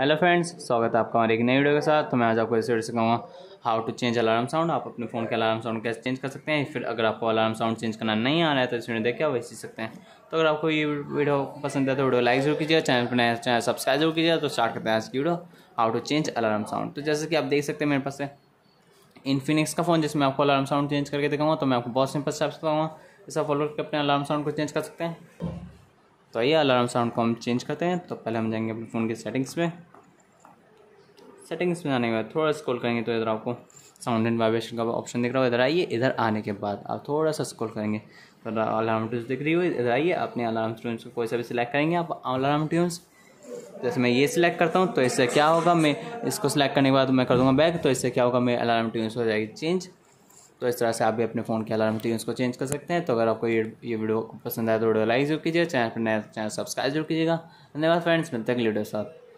hello friends स्वागत है आपका हमारे एक नई वीडियो के साथ तो मैं आज आपको इस वीडियो से कहूँगा how to change alarm sound आप अपने फ़ोन के अलार्म साउंड कैसे चेंज कर सकते हैं फिर अगर आपको अलार्म साउंड चेंज करना नहीं आ रहा है तो इस वीडियो देखिए आप आप सीख सकते हैं तो अगर आपको ये वीडियो पसंद है तो वीडियो लाइक जरूर कीजिए चैनल पर नया चैनल सब्सक्राइब जरूर कीजिए तो स्टार्ट करते हैं आज की video how to change alarm sound तो जैसे कि आप देख सकते हैं मेरे पास है इन्फिनिक्स का फ़ोन जिसमें आपको अलार्म साउंड चेंज करके दिखाऊंगा तो मैं आपको बहुत सिंपल स्टेप्स बताऊँगा इसका फॉलो करके अपने अलार्म साउंड को चेंज कर सकते हैं तो आइए अलार्म साउंड को हम चेंज करते हैं तो पहले हम जाएंगे अपने फ़ोन की सेटिंग्स में सेटिंग्स में आने के बाद थोड़ा स्क्रॉल करेंगे तो इधर आपको साउंड एंड वाइब्रेशन का ऑप्शन दिख रहा होगा इधर आइए इधर आने के बाद आप थोड़ा सा स्क्रॉल करेंगे तो अलार्म ट्यून्स दिख रही हो इधर आइए अपने अलार्म ट्यून्स को कोई सा भी सिलेक्ट करेंगे आप अलार्म ट्यून्स जैसे मैं ये सिलेक्ट करता हूँ तो इससे क्या होगा मैं इसको सिलेक्ट करने के बाद मैं कर दूँगा बैक तो इससे क्या होगा मेरी अलार्म ट्यून्स हो जाएगी चेंज तो इस तरह से आप भी अपने फ़ोन के अलार्म ट्यून्स को चेंज कर सकते हैं तो अगर आपको ये ये वीडियो पसंद आए तो वीडियो लाइक जरूर कीजिए चैनल पर नया तो चैनल सब्सक्राइब जरूर कीजिएगा धन्यवाद फ्रेंड्स मिलते हैं वीडियो साथ